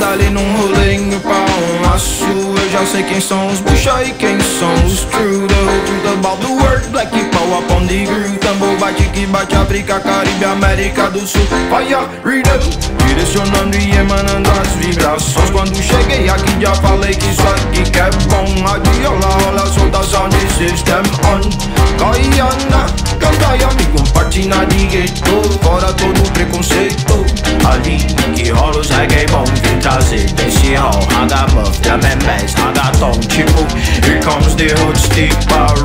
dali num rolê em pau maço Eu já sei quem são os bucha e quem são os true The whole truth about the world Black power upon the groove Tambor bate que bate África, Caribe, América do Sul Fire, read up Direcionando e emanando as vibrações Quando cheguei aqui já falei que isso aqui que é bom A viola rola, solta sound system on Caiana, canta aí amigo ensina ninguém tô Fora todo preconceito Ali que rola os reggae bom Vim trazer desse hall Ragamuff, da memes, ragatón Tipo, here comes the hood stick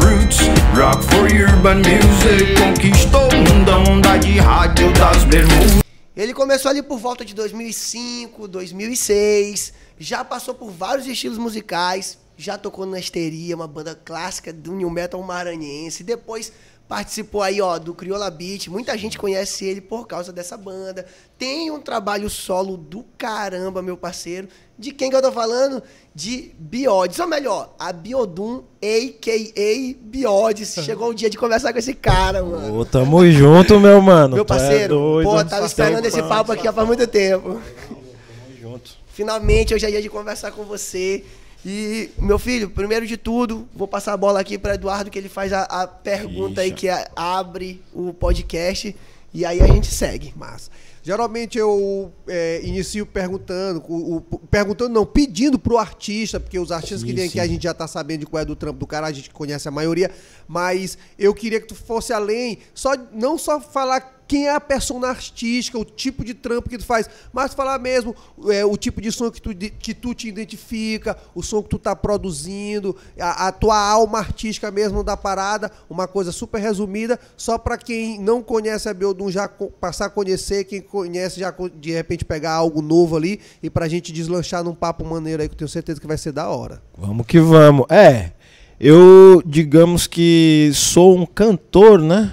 roots Rock for urban music Conquistou o mundo é da de rádio das bermudas ele começou ali por volta de 2005, 2006, já passou por vários estilos musicais, já tocou na esteria, uma banda clássica do New Metal maranhense, depois Participou aí, ó, do Criola Beat. Muita gente conhece ele por causa dessa banda. Tem um trabalho solo do caramba, meu parceiro. De quem que eu tô falando? De Biodes. Ou melhor, a Biodum, a.k.a. Biodes. Chegou o dia de conversar com esse cara, mano. Ô, tamo junto, meu mano. Meu é parceiro, é doido, pô, tava esperando esse papo aqui há faz muito tempo. Tamo junto. Finalmente, hoje é dia de conversar com você. E, meu filho, primeiro de tudo, vou passar a bola aqui para Eduardo, que ele faz a, a pergunta Ixi. aí que a, abre o podcast. E aí a gente segue. Massa. Geralmente eu é, inicio perguntando, o, o, perguntando não, pedindo pro artista, porque os artistas sim, que vêm aqui a gente já tá sabendo de qual é do trampo do cara, a gente conhece a maioria, mas eu queria que tu fosse além, só não só falar quem é a persona artística, o tipo de trampo que tu faz, mas falar mesmo é, o tipo de som que tu, que tu te identifica, o som que tu tá produzindo, a, a tua alma artística mesmo da parada, uma coisa super resumida, só para quem não conhece a Beodum já passar a conhecer, quem conhece, já de repente pegar algo novo ali e pra gente deslanchar num papo maneiro aí que eu tenho certeza que vai ser da hora. Vamos que vamos. É, eu digamos que sou um cantor, né?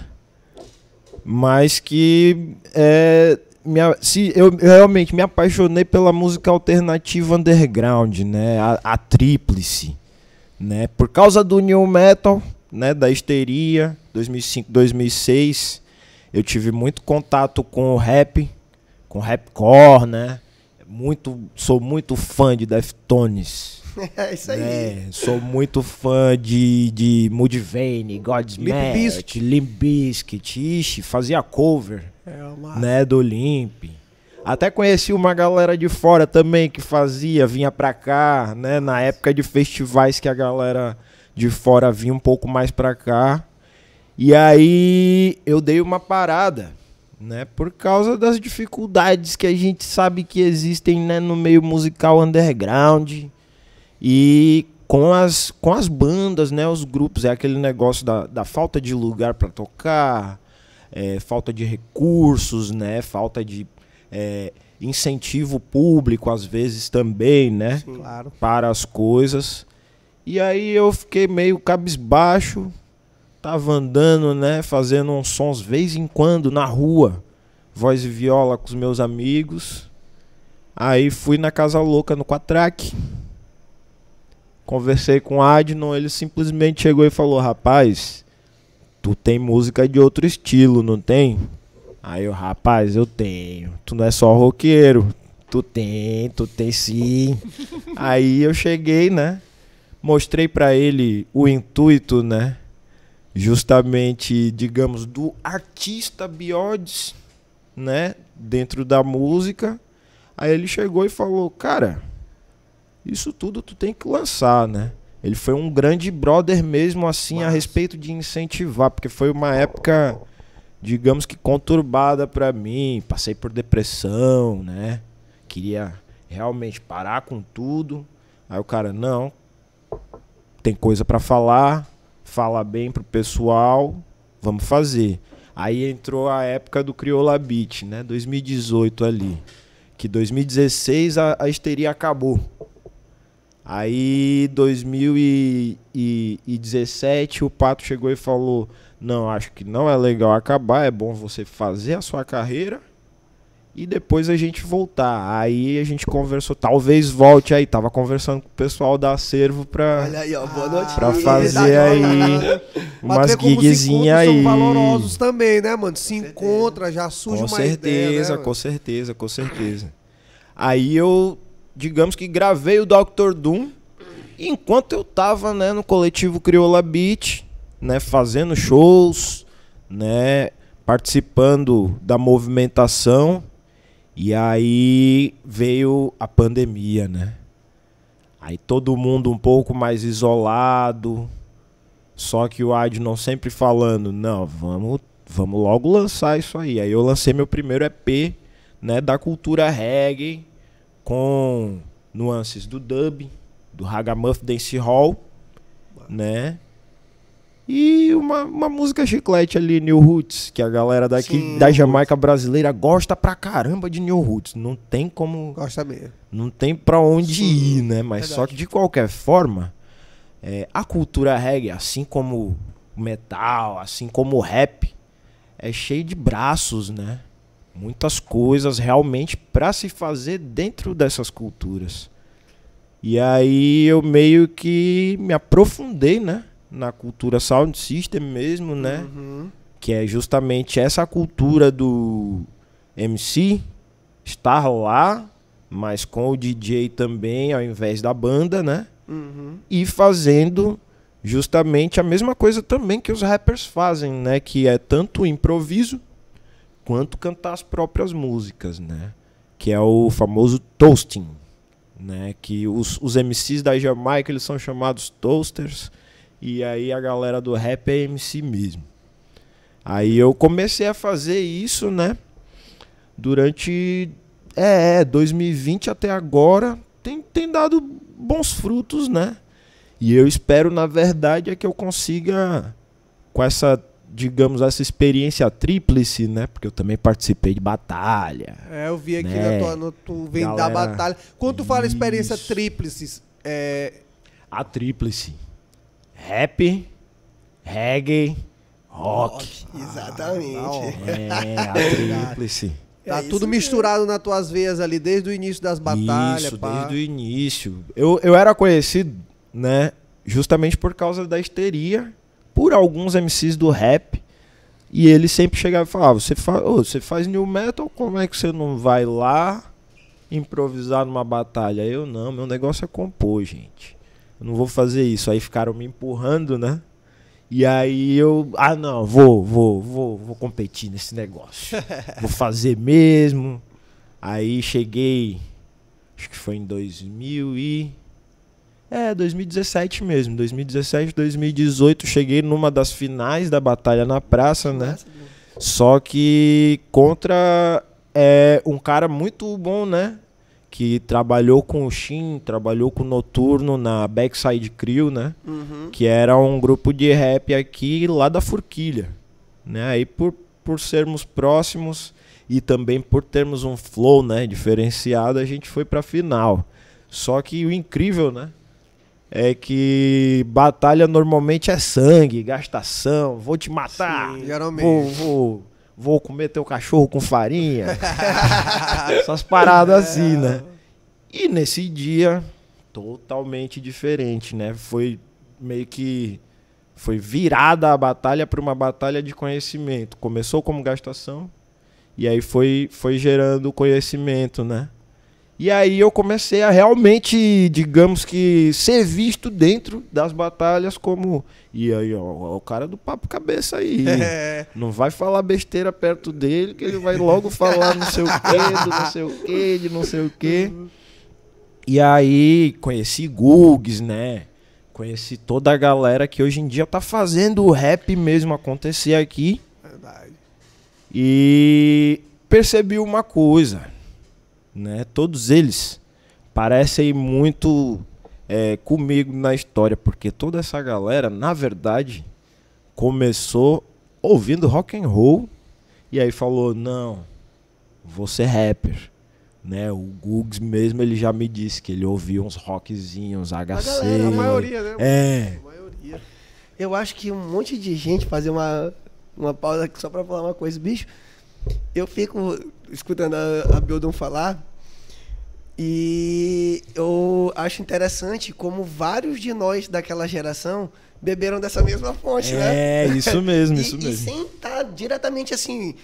Mas que é, se eu realmente me apaixonei pela música alternativa underground, né? A, a tríplice, né? Por causa do new metal, né? Da histeria, 2005, 2006, eu tive muito contato com o rap, com rapcore, né? Muito, sou muito fã de Deftones. É isso aí. Né? Sou muito fã de, de Mudvayne, Godsmack, Limp Bizkit. Ixi, fazia cover é né, do Limp. Até conheci uma galera de fora também que fazia, vinha pra cá, né? Na época de festivais que a galera de fora vinha um pouco mais pra cá. E aí eu dei uma parada né? Por causa das dificuldades que a gente sabe que existem né, no meio musical underground e com as, com as bandas, né? Os grupos, é aquele negócio da, da falta de lugar para tocar, é, falta de recursos, né? Falta de é, incentivo público, às vezes também, né? Sim, claro. Para as coisas. E aí eu fiquei meio cabisbaixo, tava andando, né, fazendo uns sons vez em quando na rua, voz e viola com os meus amigos. Aí fui na Casa Louca no Quatraque. Conversei com o Adnon, ele simplesmente chegou e falou: "Rapaz, tu tem música de outro estilo, não tem?" Aí eu, rapaz, eu tenho. Tu não é só roqueiro. Tu tem, tu tem sim. Aí eu cheguei, né? Mostrei para ele o intuito, né? justamente, digamos, do artista Biodes, né, dentro da música. Aí ele chegou e falou: "Cara, isso tudo tu tem que lançar, né?" Ele foi um grande brother mesmo assim Mas... a respeito de incentivar, porque foi uma época digamos que conturbada para mim, passei por depressão, né? Queria realmente parar com tudo. Aí o cara, não, tem coisa para falar, fala bem pro pessoal, vamos fazer. Aí entrou a época do Crioula Beat, né? 2018 ali. Que 2016 a, a histeria acabou. Aí 2017 o Pato chegou e falou: Não, acho que não é legal acabar, é bom você fazer a sua carreira e depois a gente voltar. Aí a gente conversou, talvez volte aí. Tava conversando com o pessoal da Acervo pra. Olha aí, ó, boa noite. Pra fazer ah, aí umas gigzinhas aí. São valorosos também, né, mano? Se encontra, já surge com uma certeza, ideia, né, Com certeza, com certeza. Aí eu, digamos que gravei o Dr. Doom. Enquanto eu tava, né, no coletivo Crioula Beat, né, fazendo shows, né, participando da movimentação, e aí veio a pandemia, né? Aí todo mundo um pouco mais isolado. Só que o não sempre falando, não, vamos, vamos logo lançar isso aí. Aí eu lancei meu primeiro EP, né, da cultura reggae com nuances do dub, do Ragamuff dance hall, né? E uma, uma música chiclete ali, New Roots, que a galera daqui Sim, da Jamaica brasileira gosta pra caramba de New Roots. Não tem como. Gosta mesmo. Não tem pra onde Sim, ir, né? Mas verdade. só que de qualquer forma, é, a cultura reggae, assim como metal, assim como o rap, é cheio de braços, né? Muitas coisas realmente para se fazer dentro dessas culturas. E aí eu meio que me aprofundei, né? na cultura sound system mesmo, né? Uhum. Que é justamente essa cultura do MC estar lá, mas com o DJ também, ao invés da banda, né? Uhum. E fazendo justamente a mesma coisa também que os rappers fazem, né? Que é tanto improviso quanto cantar as próprias músicas, né? Que é o famoso toasting, né? Que os, os MCs da Jamaica, eles são chamados toasters e aí a galera do rap é MC mesmo. Aí eu comecei a fazer isso, né? Durante é, 2020 é, até agora tem, tem dado bons frutos, né? E eu espero, na verdade, é que eu consiga com essa digamos, essa experiência tríplice, né? Porque eu também participei de batalha. É, eu vi aqui né? na tua, tu vem Galera, da batalha. Quando tu fala experiência tríplice, é... A tríplice rap, reggae, rock. rock exatamente. Ah, é, a tríplice. É tá é tudo misturado é. nas tuas veias ali, desde o início das batalhas. Isso, pá. desde o início. Eu, eu era conhecido, né, justamente por causa da histeria, por alguns MCs do rap. E ele sempre chegava e falava, você faz, oh, você faz new metal, como é que você não vai lá improvisar numa batalha? Eu não, meu negócio é compor, gente eu não vou fazer isso. Aí ficaram me empurrando, né? E aí eu, ah não, vou, vou, vou, vou competir nesse negócio. vou fazer mesmo. Aí cheguei, acho que foi em 2000 e é, 2017 mesmo, 2017, 2018, cheguei numa das finais da batalha na praça, né? Só que contra é, um cara muito bom, né? que trabalhou com o Shin, trabalhou com o Noturno na Backside Crew, né? Uhum. Que era um grupo de rap aqui lá da Forquilha, né? Aí por, por sermos próximos e também por termos um flow, né, diferenciado, a gente foi para final. Só que o incrível, né, é que batalha normalmente é sangue, gastação, vou te matar. Sim, geralmente. Vou, vou, vou comer teu cachorro com farinha. Essas paradas é. assim, né? É. E nesse dia, totalmente diferente, né? Foi meio que foi virada a batalha para uma batalha de conhecimento. Começou como gastação e aí foi, foi gerando conhecimento, né? E aí eu comecei a realmente, digamos que, ser visto dentro das batalhas como. E aí, ó, o cara do papo cabeça aí. É. Não vai falar besteira perto dele, que ele vai logo falar não sei o quê, do não sei o quê, de não sei o quê. E aí conheci Gugs, né? Conheci toda a galera que hoje em dia tá fazendo o rap mesmo acontecer aqui. Verdade. E percebi uma coisa, né? Todos eles parecem muito é, comigo na história, porque toda essa galera, na verdade, começou ouvindo rock and roll e aí falou: "Não, você é rapper". Né, o Gugs mesmo ele já me disse que ele ouvia uns rockzinhos, HC. A, galera, a maioria, né? É. A maioria. Eu acho que um monte de gente fazer uma, uma pausa só pra falar uma coisa, bicho. Eu fico escutando a, a Bildon falar e eu acho interessante como vários de nós daquela geração beberam dessa mesma fonte, é, né? É, isso mesmo, e, isso mesmo. E sem estar tá diretamente assim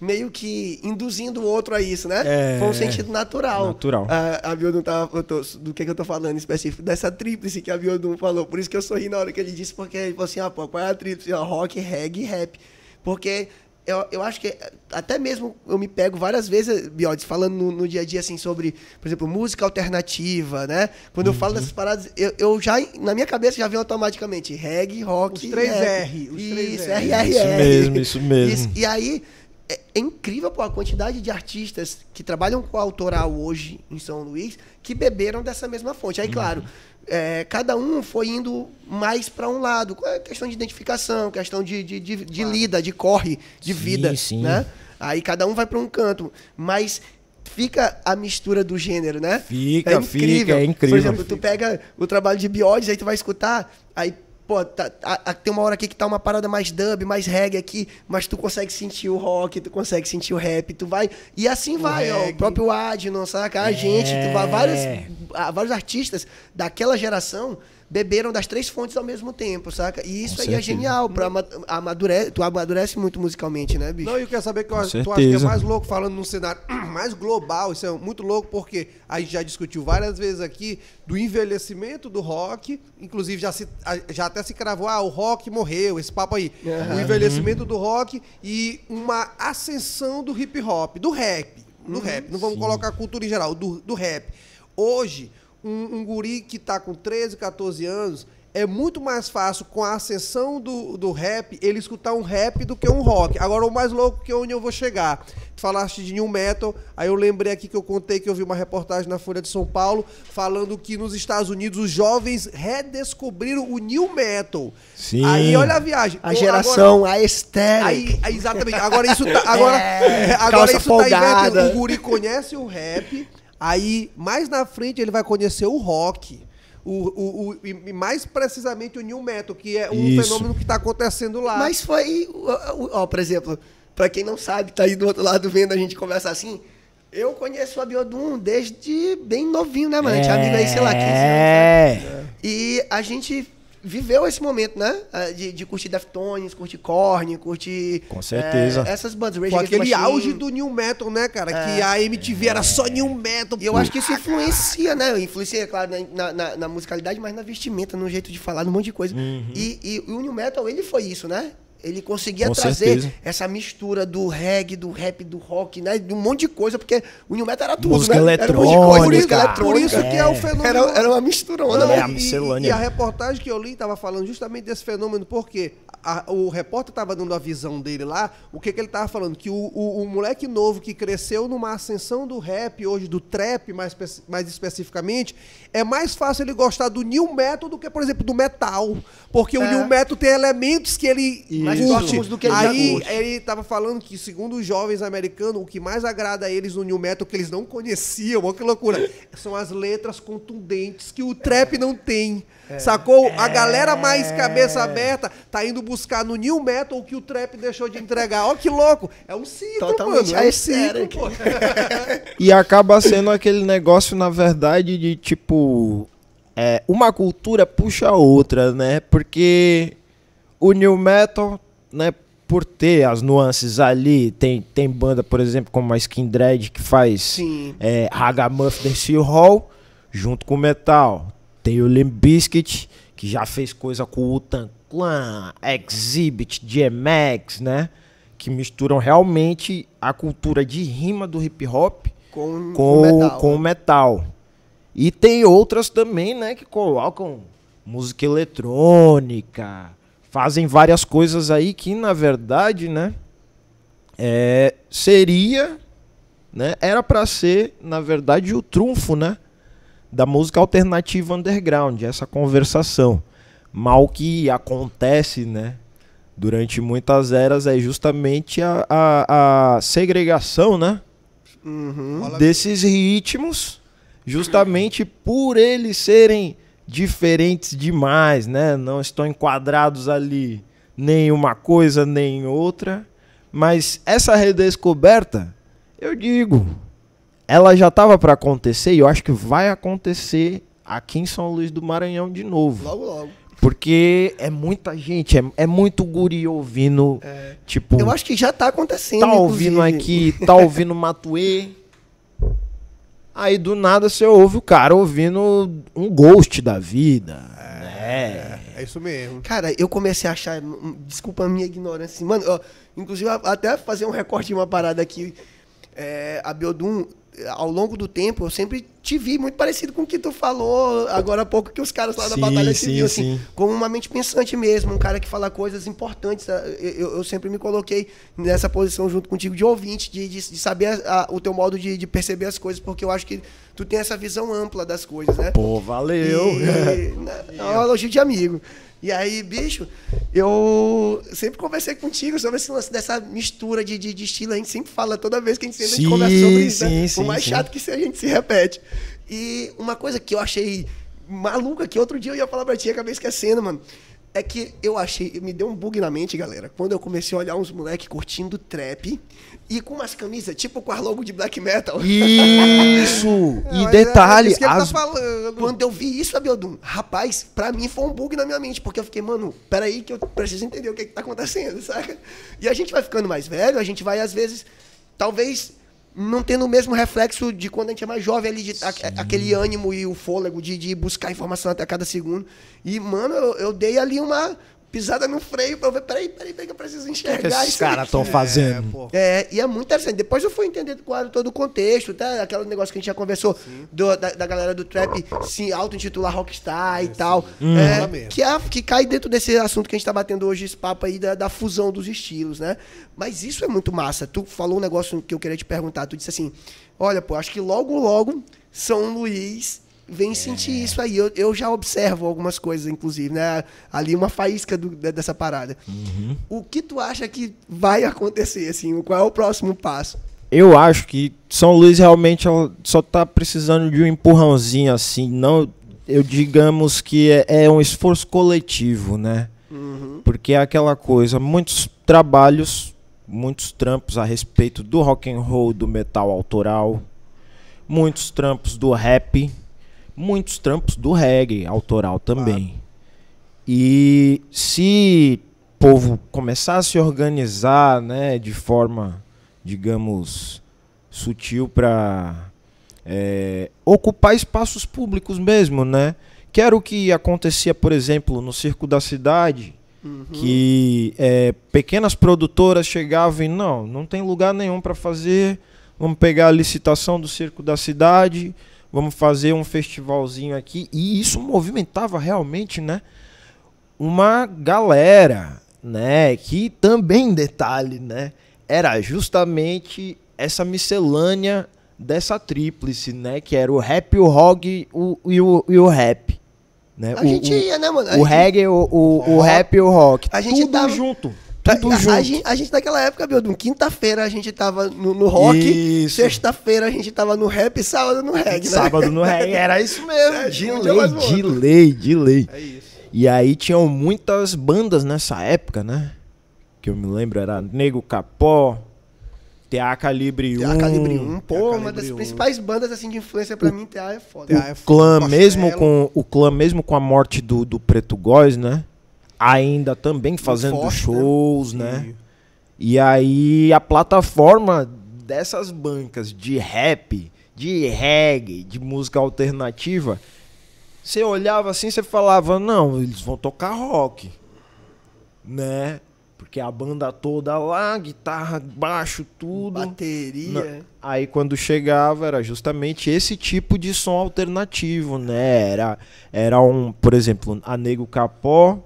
meio que induzindo o outro a isso, né? É, Foi um sentido natural. Natural. A, a Biodun tava. Tá, tô, do que, que eu tô falando em específico? Dessa tríplice que a Biodun falou. Por isso que eu sorri na hora que ele disse, porque ele tipo falou assim: ah, pô, qual é a tríplice? É rock, reggae rap. Porque eu, eu acho que até mesmo eu me pego várias vezes, Biodes, falando no, no, dia a dia, assim, sobre, por exemplo, música alternativa, né? Quando uhum. eu falo uhum. dessas paradas, eu, eu, já, na minha cabeça, já vem automaticamente reggae, rock. Os três rap. R. Os três isso, R. R, R, R. Isso mesmo, isso mesmo. Isso, e aí, é, é, incrível pô, a quantidade de artistas que trabalham com a autoral hoje em São Luís que beberam dessa mesma fonte. Aí, uhum. claro, é, cada um foi indo mais para um lado. É questão de identificação, questão de, de, de, de claro. lida, de corre, de sim, vida. Sim. Né? Aí cada um vai para um canto. Mas fica a mistura do gênero, né? Fica, é incrível. fica, é incrível. Por exemplo, fica. tu pega o trabalho de Biodes, aí tu vai escutar, aí pô, tá, a, a, tem uma hora aqui que tá uma parada mais dub, mais reggae aqui, mas tu consegue sentir o rock, tu consegue sentir o rap, tu vai. E assim o vai, reggae. ó, o próprio Adnon, saca? A é. gente, tu é. vários artistas daquela geração beberam das três fontes ao mesmo tempo, saca? E isso Com aí é certeza. é genial, pra amadure... tu amadurece muito musicalmente, né, bicho? Não, e eu quero saber que eu, tu acha que é mais louco falando num cenário mais global, isso é muito louco, porque a gente já discutiu várias vezes aqui do envelhecimento do rock, inclusive já, se, já até se cravou, ah, o rock morreu, esse papo aí. Uhum. O envelhecimento do rock e uma ascensão do hip hop, do rap, do uhum. rap, não vamos Sim. colocar a cultura em geral, do, do rap. Hoje, um, um guri que tá com 13, 14 anos, é muito mais fácil, com a ascensão do, do rap, ele escutar um rap do que um rock. Agora, o mais louco que é onde eu vou chegar. Tu falaste de new metal, aí eu lembrei aqui que eu contei que eu vi uma reportagem na Folha de São Paulo falando que nos Estados Unidos os jovens redescobriram o new metal. Sim. Aí olha a viagem. A Pô, geração, agora, a estética. Exatamente. Agora isso tá. Agora, é, agora isso folgada. tá inventando. O guri conhece o rap Aí, mais na frente, ele vai conhecer o rock. O, o, o, e mais precisamente o New Metal, que é um Isso. fenômeno que está acontecendo lá. Mas foi. Ó, por exemplo, para quem não sabe, tá aí do outro lado vendo a gente conversar assim. Eu conheço a Biodum desde bem novinho, né, mano? É. Tinha amigo aí, sei lá, 15 anos. Né? É. E a gente viveu esse momento, né? Ah, de, de curtir Deftones, curtir Korn, curtir. Com certeza. É, essas bandas. Rage Com aquele Machine. auge do New Metal, né, cara? É, que a MTV era só New Metal. E eu acho que isso influencia, né? Influencia, é claro, na, na, na, musicalidade, mas na vestimenta, no jeito de falar, num monte de coisa. Uhum. E, e, e, o New Metal, ele foi isso, né? Ele conseguia Com trazer certeza. essa mistura do reggae, do rap, do rock, né? De um monte de coisa, porque o New Metal era tudo, Música né? Eletrônica, era um monte de coisa. É por isso, que é o é. fenômeno. Era, era uma misturona. Né? E, e, a reportagem que eu li estava falando justamente desse fenômeno, porque a, o repórter estava dando a visão dele lá, o que, que ele estava falando? Que o, o, o, moleque novo que cresceu numa ascensão do rap, hoje do trap mais, mais especificamente, é mais fácil ele gostar do New Metal do que, por exemplo, do metal. Porque é. o New Metal tem elementos que ele... Isso do que Aí ele tava falando que, segundo os jovens americanos, o que mais agrada a eles no New Metal, que eles não conheciam, olha que loucura, são as letras contundentes que o trap não tem. É. Sacou? É. A galera mais cabeça aberta tá indo buscar no New Metal o que o trap deixou de entregar. Olha que louco! É um ciclo, Totalmente mano. É um é ciclo, pô. e acaba sendo aquele negócio, na verdade, de tipo. É, uma cultura puxa a outra, né? Porque o New Metal né, por ter as nuances ali, tem, tem banda, por exemplo, como a Skin Dread que faz Sim. é, Ragamuffin Dance Hall junto com metal. Tem o Limp Biscuit, que já fez coisa com o Utan Clan, Exhibit, GMX, né? Que misturam realmente a cultura de rima do hip hop com, com, metal, com né? metal. E tem outras também, né? Que colocam música eletrônica, fazem várias coisas aí que, na verdade, né, é, seria, né, era para ser, na verdade, o trunfo, né, da música alternativa underground, essa conversação. Mal que acontece, né, durante muitas eras é justamente a, a, a segregação, né, uhum. desses ritmos, justamente por eles serem diferentes demais, né? Não estão enquadrados ali nem uma coisa nem outra, mas essa redescoberta, eu digo, ela já estava para acontecer e eu acho que vai acontecer aqui em São Luís do Maranhão de novo. Logo, logo. Porque é muita gente, é, é muito guri ouvindo, é. tipo... Eu acho que já está acontecendo, Tá ouvindo inclusive. aqui, tá ouvindo Matuê, Aí do nada você ouve o cara ouvindo um ghost da vida. É. É, é isso mesmo. Cara, eu comecei a achar. Hum, hum, desculpa a minha ignorância. Assim, mano, ó, inclusive até fazer um recorte de uma parada aqui. É, a Biodum ao longo do tempo, eu sempre te vi muito parecido com o que tu falou agora há pouco que os caras lá sim, da batalha sim, te assim, sim. como uma mente pensante mesmo, um cara que fala coisas importantes. Ah, eu, eu sempre me coloquei nessa posição junto contigo de ouvinte, de, de, de saber a, ah, a, o teu modo de, de, perceber as coisas, porque eu acho que tu tem essa visão ampla das coisas, né? Pô, valeu! E, né, é um elogio de amigo. E aí, bicho, eu sempre conversei contigo sobre esse lance dessa mistura de, de, de estilo. A gente sempre fala, toda vez que a gente, sim, a gente conversa sobre isso, sim, né? sim, o mais chato que a gente se repete. E uma coisa que eu achei maluca, que outro dia eu ia falar pra ti, acabei esquecendo, mano. É que eu achei, me deu um bug na mente, galera, quando eu comecei a olhar uns moleque curtindo trap e com umas camisas tipo com as logo de black metal. Isso! e é detalhe, é, é as... tá quando eu vi isso, Abeldum, rapaz, pra mim foi um bug na minha mente, porque eu fiquei, mano, peraí que eu preciso entender o que, que tá acontecendo, saca? E a gente vai ficando mais velho, a gente vai às vezes, talvez não tendo o mesmo reflexo de quando a gente é mais jovem ali, de, a, aquele ânimo e o fôlego de, de buscar informação até cada segundo. E, mano, eu, eu dei ali uma pisada no freio pra eu ver, peraí, peraí, peraí, que eu preciso enxergar que esses Que Esses caras estão é, fazendo. É, e é muito interessante. Depois eu fui entender claro, todo o contexto, tá? Aquele negócio que a gente já conversou do, da, da, galera do trap se auto-intitular rockstar é, e tal. Hum. É, que, é, que cai dentro desse assunto que a gente tá batendo hoje, esse papo aí da, da fusão dos estilos, né? Mas isso é muito massa. Tu falou um negócio que eu queria te perguntar. Tu disse assim: olha, pô, acho que logo, logo, São Luís vem é. sentir isso aí. Eu, eu já observo algumas coisas, inclusive, né? Ali uma faísca do, dessa parada. Uhum. O que tu acha que vai acontecer, assim? Qual é o próximo passo? Eu acho que São Luís realmente é só está precisando de um empurrãozinho, assim. Não, eu digamos que é, é um esforço coletivo, né? Uhum. Porque é aquela coisa, muitos trabalhos, muitos trampos a respeito do rock and roll, do metal autoral, muitos trampos do rap, muitos trampos do reggae autoral também. Claro. E se o povo começar a se organizar, né, de forma, digamos, sutil para é, ocupar espaços públicos mesmo, né? Que era o que acontecia, por exemplo, no Circo da Cidade, uhum. que é, pequenas produtoras chegavam e não, não tem lugar nenhum para fazer, vamos pegar a licitação do Circo da Cidade, vamos fazer um festivalzinho aqui. E isso movimentava realmente, né? Uma galera, né? Que também, detalhe, né? Era justamente essa miscelânea dessa tríplice, né? Que era o rap, o rock o, e, o, e o rap. Né? A o, gente ia, né, mano? A o gente... reggae, o, o, o, o rap e o rock. A gente tudo tava... junto. Tá, Tudo a, junto. A, gente, a gente naquela época, Bildum, quinta-feira a gente tava no, no rock, sexta-feira a gente tava no rap e sábado no reggae, né? Sábado no reggae, era isso mesmo. É, de, lei, de lei, de lei, É isso. E aí tinham muitas bandas nessa época, né? Que eu me lembro, era Nego Capó, TA Calibre 1. TA Calibre 1, pô, Calibre uma das 1. principais bandas assim de influência para mim, TA é foda. O, é foda. clã, mesmo com, o clã mesmo com a morte do, do Preto Góes, né? ainda também fazendo forte, né? shows, né? né? E... aí a plataforma dessas bancas de rap, de reggae, de música alternativa, você olhava assim, você falava, não, eles vão tocar rock, né? Porque a banda toda lá, guitarra, baixo, tudo. Bateria. Na... Aí quando chegava era justamente esse tipo de som alternativo, né? Era, era um, por exemplo, a Nego Capó,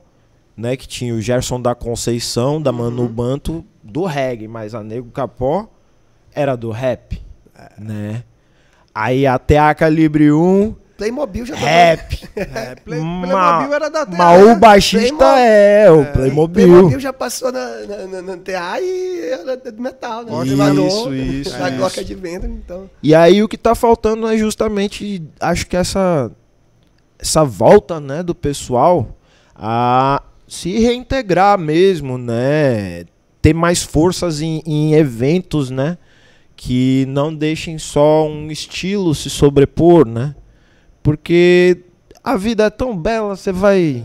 né? Que tinha o Gerson da Conceição, da uhum. Manu uhum. Banto, do reggae, mas a Nego Capó era do rap, é. né? Aí até a Calibre 1... Playmobil já rap. tava... Rap. É, Play, Playmobil era da TA. Mas o né? baixista é, o é, Playmobil. Playmobil já passou na, na, na, TA e era do metal, né? Isso, Madonna, isso. Da Glock venda então... E aí o que tá faltando é justamente, acho que essa... Essa volta, né, do pessoal a se reintegrar mesmo, né? Ter mais forças em, em eventos, né? Que não deixem só um estilo se sobrepor, né? Porque a vida é tão bela, você vai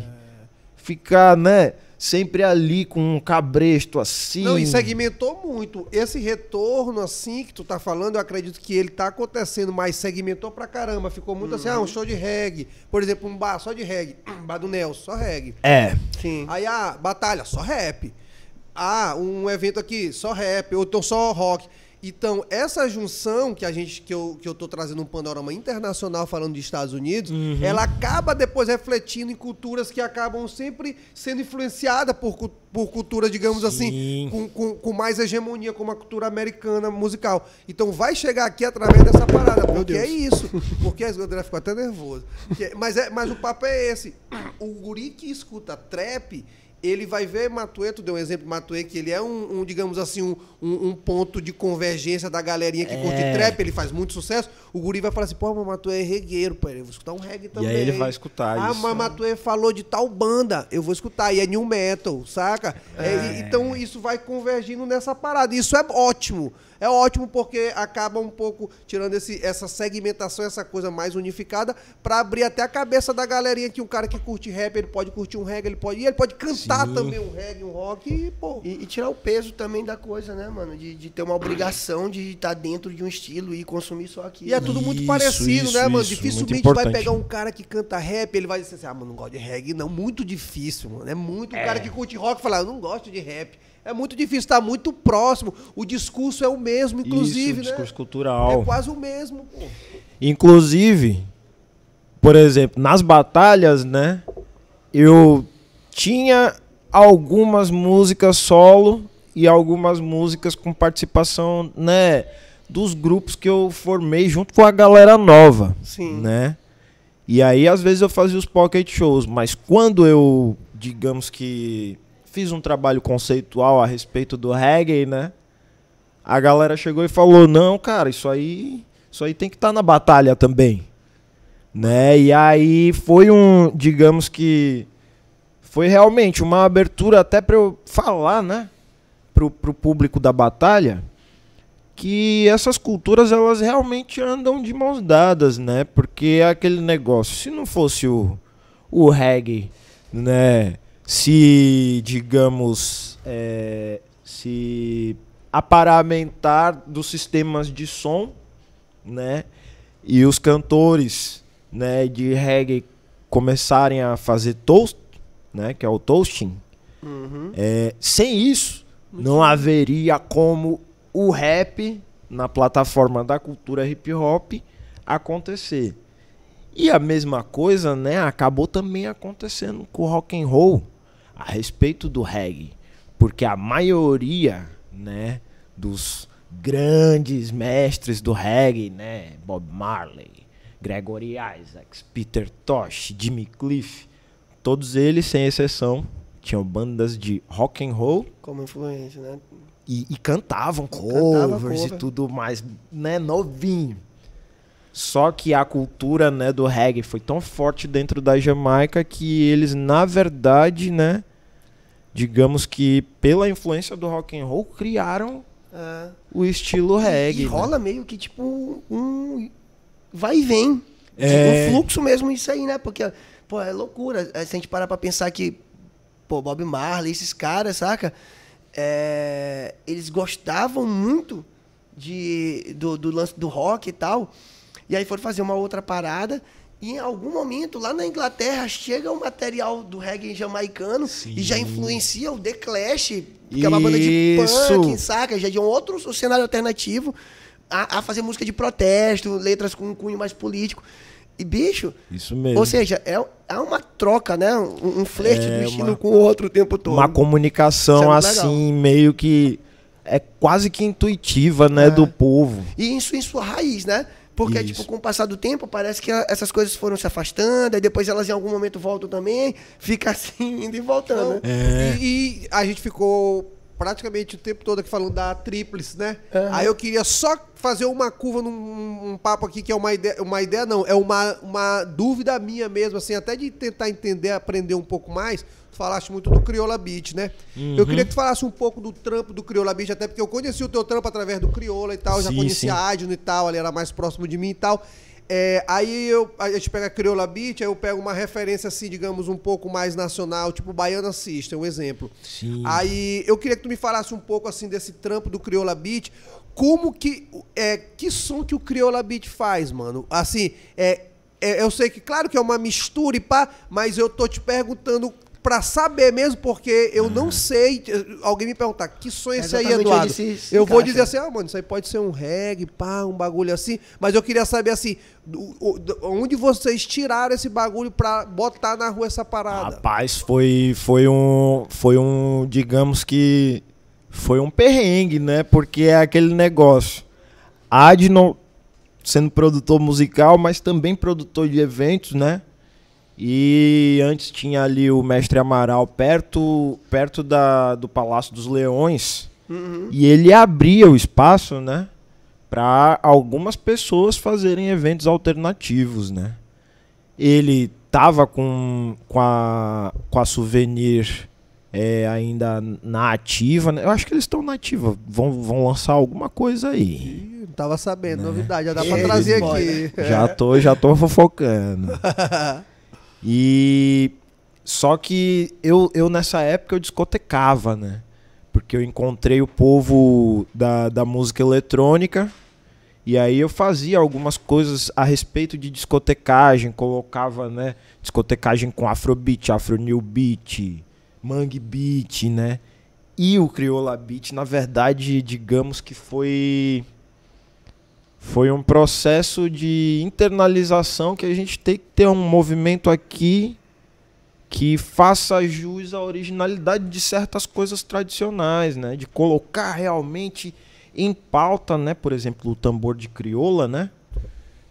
ficar, né? sempre ali com um cabresto assim. Não, e segmentou muito. Esse retorno assim que tu tá falando, eu acredito que ele tá acontecendo, mas segmentou pra caramba. Ficou muito uhum. assim, ah, um show de reggae. Por exemplo, um bar só de reggae. Bar do Nelson, só reggae. É. Sim. Aí, ah, batalha, só rap. Ah, um evento aqui, só rap. Ou então só rock. Então, essa junção que a gente que eu, que eu tô trazendo um panorama internacional falando de Estados Unidos, uhum. ela acaba depois refletindo em culturas que acabam sempre sendo influenciadas por, por cultura, digamos assim, Sim. assim, com, com, com, mais hegemonia, como a cultura americana musical. Então vai chegar aqui através dessa parada, porque é isso. Porque as galera ficou até nervosa. Mas, é, mas o papo é esse. O guri que escuta trap ele vai ver Matuê, tu deu um exemplo Matuê, que ele é um, um digamos assim, um, um, ponto de convergência da galerinha que é. curte trap, ele faz muito sucesso. O guri vai falar assim, pô, mas Matuê é regueiro, pô, eu vou escutar um reggae também. E aí ele vai escutar ah, isso. Ah, mas né? Matuê falou de tal banda, eu vou escutar, e é new metal, saca? É. É, então isso vai convergindo nessa parada, isso é ótimo. É ótimo porque acaba um pouco tirando esse, essa segmentação, essa coisa mais unificada, para abrir até a cabeça da galerinha que um cara que curte rap, ele pode curtir um reggae, ele pode, e ele pode cantar. Sim juntar Sim. Uhum. também um reggae, um rock e, pô. E, e, tirar o peso também da coisa, né, mano? De, de ter uma obrigação de estar tá dentro de um estilo e consumir só aquilo. E é tudo muito isso, parecido, né, isso, né, mano? Isso, Dificilmente vai pegar um cara que canta rap, ele vai dizer assim, ah, mano, não gosto de reggae, não. Muito difícil, mano. É muito. É. Um cara que curte rock falar, eu ah, não gosto de rap. É muito difícil, está muito próximo. O discurso é o mesmo, inclusive. Isso, né? o discurso né? cultural. É quase o mesmo. Pô. Inclusive, por exemplo, nas batalhas, né? Eu tinha algumas músicas solo e algumas músicas com participação, né, dos grupos que eu formei junto com a galera nova, Sim. né? E aí às vezes eu fazia os pocket shows, mas quando eu, digamos que fiz um trabalho conceitual a respeito do reggae, né? A galera chegou e falou: "Não, cara, isso aí, isso aí tem que estar tá na batalha também". Né? E aí foi um, digamos que foi realmente uma abertura até para eu falar, né, pro, pro público da batalha, que essas culturas elas realmente andam de mãos dadas, né? Porque é aquele negócio, se não fosse o, o reggae, né? Se, digamos, é, se aparamentar dos sistemas de som, né? E os cantores, né, de reggae começarem a fazer toast, né, que é o toasting, uhum. é, sem isso, Muito não bom. haveria como o rap na plataforma da cultura hip hop acontecer. E a mesma coisa, né, acabou também acontecendo com o rock and roll a respeito do reggae, porque a maioria, né, dos grandes mestres do reggae, né, Bob Marley, Gregory Isaacs, Peter Tosh, Jimmy Cliff, Todos eles, sem exceção, tinham bandas de rock and roll. Como influência, né? E, e cantavam covers Cantava cover. e tudo mais, né? Novinho. Só que a cultura né, do reggae foi tão forte dentro da Jamaica que eles, na verdade, né? Digamos que pela influência do rock and roll, criaram é. o estilo reggae. E né? rola né? meio que tipo um vai e vem. Tipo, é... Um fluxo mesmo isso aí, né? Porque Pô, é loucura. É, se a gente parar pra pensar que, pô, Bob Marley, esses caras, saca? É, eles gostavam muito de, do, do lance do rock e tal. E aí foram fazer uma outra parada. E em algum momento, lá na Inglaterra, chega o material do reggae jamaicano Sim. e já influencia o The Clash, que é uma banda de punk, saca? Já de um outro cenário alternativo a, a, fazer música de protesto, letras com um cunho mais político. E bicho. Isso mesmo. Ou seja, é, há é uma troca, né? Um, um flerte é do estilo uma, com o outro o tempo todo. Uma comunicação é assim, legal. meio que. É quase que intuitiva, né? É. Do povo. E isso em sua raiz, né? Porque, isso. tipo, com o passar do tempo, parece que essas coisas foram se afastando, e depois elas em algum momento voltam também, fica assim, indo e voltando. é. e, e a gente ficou praticamente o tempo todo aqui falando da tríplice, né? Uhum. Aí eu queria só fazer uma curva num um papo aqui que é uma ideia, uma ideia não, é uma, uma dúvida minha mesmo, assim, até de tentar entender, aprender um pouco mais. Tu falaste muito do Crioula Beat, né? Uhum. Eu queria que tu falasse um pouco do trampo do Crioula Beat, até porque eu conheci o teu trampo através do Crioula e tal, sim, já conhecia a Adno e tal, ali era mais próximo de mim e tal. É, aí eu, a gente pega a Crioula Beat, aí eu pego uma referência, assim, digamos, um pouco mais nacional, tipo Baiana System, um exemplo. Sim. Aí eu queria que tu me falasse um pouco, assim, desse trampo do Crioula Beat. Como que... É, que som que o Crioula Beat faz, mano? Assim, é, é, eu sei que, claro que é uma mistura e pá, mas eu tô te perguntando para saber mesmo, porque eu não uhum. sei. Alguém me perguntar, que sonho é esse aí, Eduardo? Se, se eu vou dizer assim, ah, mano, isso aí pode ser um reggae, pá, um bagulho assim. Mas eu queria saber, assim, onde vocês tiraram esse bagulho para botar na rua essa parada? Rapaz, foi, foi um, foi um, digamos que, foi um perrengue, né? Porque é aquele negócio. Adno sendo produtor musical, mas também produtor de eventos, né? E antes tinha ali o Mestre Amaral perto, perto da, do Palácio dos Leões. Uhum. E ele abria o espaço, né? Para algumas pessoas fazerem eventos alternativos, né? Ele tava com, com, a, com a souvenir é, ainda na ativa. Né? Eu acho que eles estão na ativa. Vão, vão lançar alguma coisa aí. Ih, tava sabendo, né? novidade. Já dá é, para trazer aqui. Já tô, já tô fofocando. E só que eu, eu nessa época eu discotecava, né? Porque eu encontrei o povo da, da música eletrônica e aí eu fazia algumas coisas a respeito de discotecagem, colocava, né, discotecagem com afrobeat, afro new beat, mangue beat, né? E o crioula beat, na verdade, digamos que foi foi um processo de internalização que a gente tem que ter um movimento aqui que faça jus à originalidade de certas coisas tradicionais, né? De colocar realmente em pauta, né? Por exemplo, o tambor de crioula, né?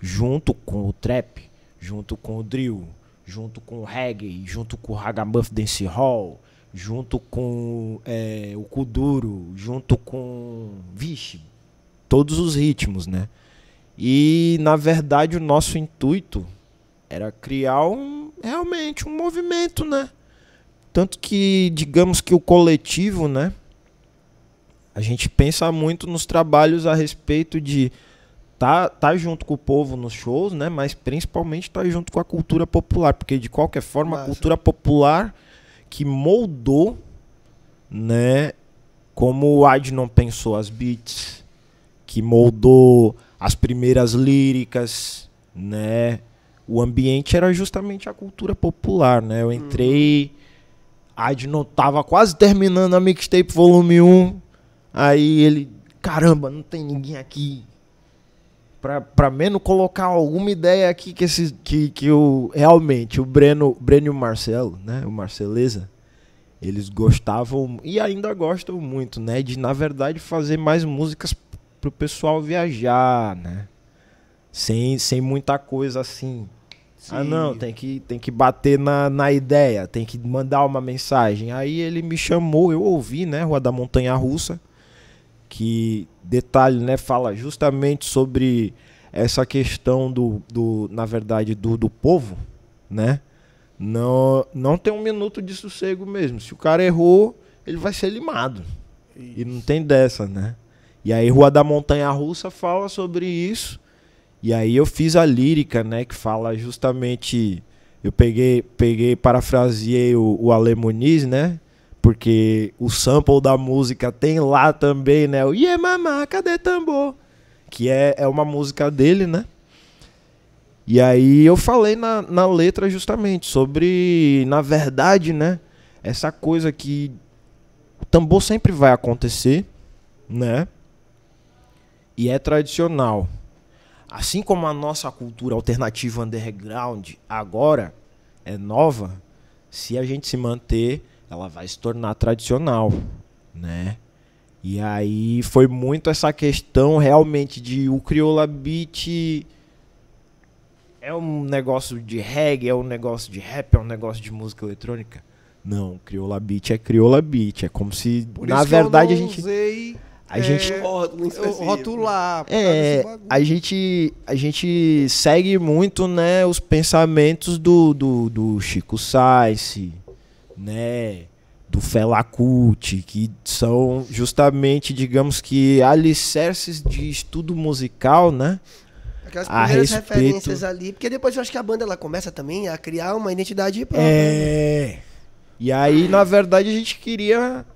Junto com o trap, junto com o drill, junto com o reggae, junto com o ragamuff dance hall, junto com é, o kuduro, junto com vixe, todos os ritmos, né? E na verdade o nosso intuito era criar um, realmente um movimento, né? Tanto que digamos que o coletivo, né? A gente pensa muito nos trabalhos a respeito de tá, tá junto com o povo nos shows, né? Mas principalmente tá junto com a cultura popular, porque de qualquer forma Nossa. a cultura popular que moldou, né? Como o Adnan pensou as beats, que moldou as primeiras líricas, né? O ambiente era justamente a cultura popular, né? Eu entrei, a não tava quase terminando a mixtape volume 1, aí ele, caramba, não tem ninguém aqui pra, para menos colocar alguma ideia aqui que esse que, que o realmente o Breno, Breno e o Marcelo, né? O Marceleza, eles gostavam e ainda gostam muito, né, de na verdade fazer mais músicas para o pessoal viajar, né? Sem, sem muita coisa assim. Ah, Sim. Ah, não, tem que, tem que bater na, na ideia, tem que mandar uma mensagem. Aí ele me chamou, eu ouvi, né? Rua da Montanha Russa, que, detalhe, né? Fala justamente sobre essa questão do, do na verdade, do, do povo, né? Não, não tem um minuto de sossego mesmo. Se o cara errou, ele vai ser limado. Isso. E não tem dessa, né? E aí Rua da Montanha Russa fala sobre isso. E aí eu fiz a lírica, né, que fala justamente eu peguei, peguei parafraseei o, o Ale Muniz, né? Porque o sample da música tem lá também, né? O Ye Mamá cadê tambor? Que é, é uma música dele, né? E aí eu falei na, na letra justamente sobre, na verdade, né? Essa coisa que o tambor sempre vai acontecer, né? e é tradicional. Assim como a nossa cultura alternativa underground agora é nova, se a gente se manter, ela vai se tornar tradicional, né? E aí foi muito essa questão realmente de o Crioula Beat é um negócio de reggae, é um negócio de rap, é um negócio de música eletrônica. Não, Crioula Beat é Crioula Beat, é como se Por na verdade a gente usei a é, gente rotular. É, a gente a gente segue muito, né, os pensamentos do, do, do Chico Sainz, né, do Fela Kuti, que são justamente, digamos que alicerces de estudo musical, né? Aquelas a primeiras respeito... referências ali, porque depois eu acho que a banda ela começa também a criar uma identidade própria. Né? É. E aí, na verdade, a gente queria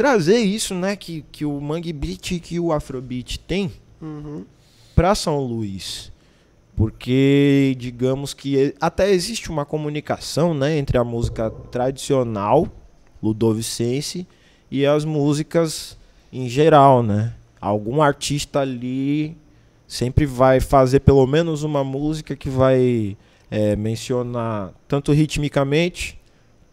trazer isso, né, que, que o Mangue Beat e que o Afrobeat tem uhum. para São Luís. Porque, digamos que até existe uma comunicação né, entre a música tradicional, ludovicense, e as músicas em geral, né? Algum artista ali sempre vai fazer pelo menos uma música que vai é, mencionar tanto ritmicamente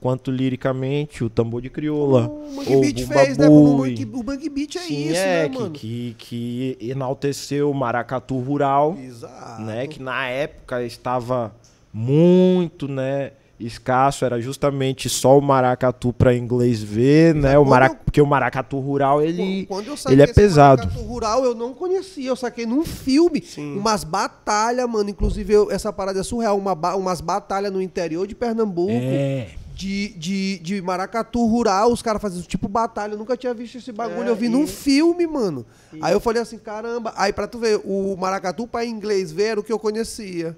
quanto liricamente o Tambor de Crioula. Hum, o bug Beat fez, né? Bui. né? O Mangue, Beat é Sim, isso, é, né, que, mano? Que, que enalteceu o maracatu rural, Exato. né? Que na época estava muito, né? escasso, era justamente só o maracatu para inglês ver, né? O marac... Eu... Porque o maracatu rural, ele, ele é pesado. O maracatu rural eu não conhecia, eu saquei num filme, Sim. umas batalhas, mano. Inclusive, eu, essa parada é surreal, uma ba... umas batalhas no interior de Pernambuco. É de, de, de maracatu rural, os caras fazendo tipo batalha. Eu nunca tinha visto esse bagulho. É, eu vi e... num filme, mano. E... Aí eu falei assim, caramba. Aí pra tu ver, o maracatu pra inglês ver era o que eu conhecia.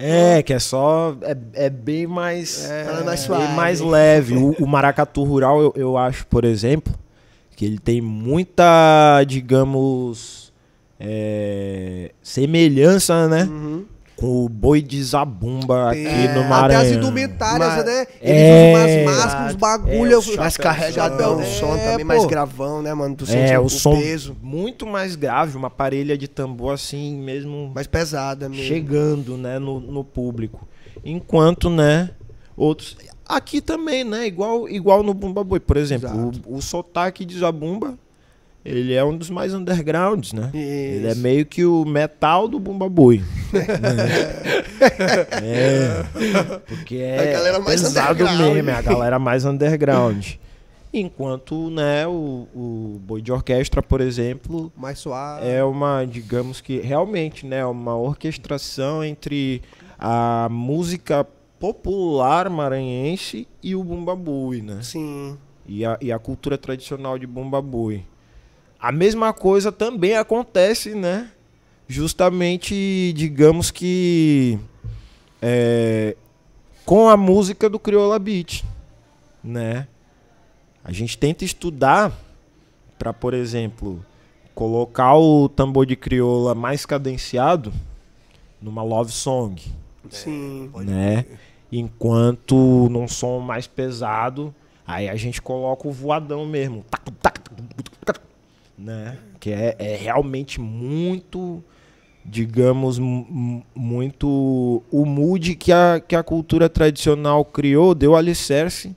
É, que é só. É, é bem mais. É, é mais, suave. Bem mais leve. O, o, maracatu rural, eu, eu acho, por exemplo, que ele tem muita, digamos. É, semelhança, né? Uhum com o boi de zabumba aqui é, no Maranhão. Até as indumentárias, Mas, né? Eles é, usam umas máscaras, uns é, bagulho. É, mais carregado, o som é, também pô. mais gravão, né, mano? Tu né, é, sente é, o, o, som peso. Muito mais grave, uma parelha de tambor assim mesmo. Mais pesada mesmo. Chegando, né, no, no público. Enquanto, né, outros... Aqui também, né? Igual, igual no Bumba Boi, por exemplo. O, o, sotaque de Zabumba ele é um dos mais undergrounds, né? Isso. Ele é meio que o metal do Bumba Boi. é. Porque é a galera mais pesado mesmo, é a galera mais underground. Enquanto, né, o, o Boi de Orquestra, por exemplo... Mais suave. É uma, digamos que, realmente, né, uma orquestração entre a música popular maranhense e o Bumba Boi, né? Sim. E a, e a cultura tradicional de Bumba Boi. A mesma coisa também acontece, né? Justamente, digamos que é, com a música do Crioula Beat, né? A gente tenta estudar para, por exemplo, colocar o tambor de crioula mais cadenciado numa love song. Sim. É, né? Enquanto num som mais pesado, aí a gente coloca o voadão mesmo né? Que é, é realmente muito, digamos, muito o mood que a, que a cultura tradicional criou, deu alicerce